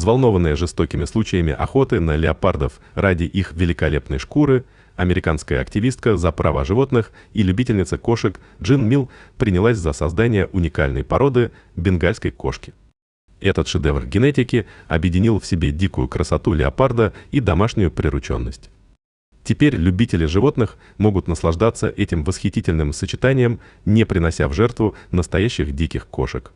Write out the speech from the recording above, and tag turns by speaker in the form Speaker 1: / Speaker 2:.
Speaker 1: Взволнованная жестокими случаями охоты на леопардов ради их великолепной шкуры, американская активистка за права животных и любительница кошек Джин Милл принялась за создание уникальной породы бенгальской кошки. Этот шедевр генетики объединил в себе дикую красоту леопарда и домашнюю прирученность. Теперь любители животных могут наслаждаться этим восхитительным сочетанием, не принося в жертву настоящих диких кошек.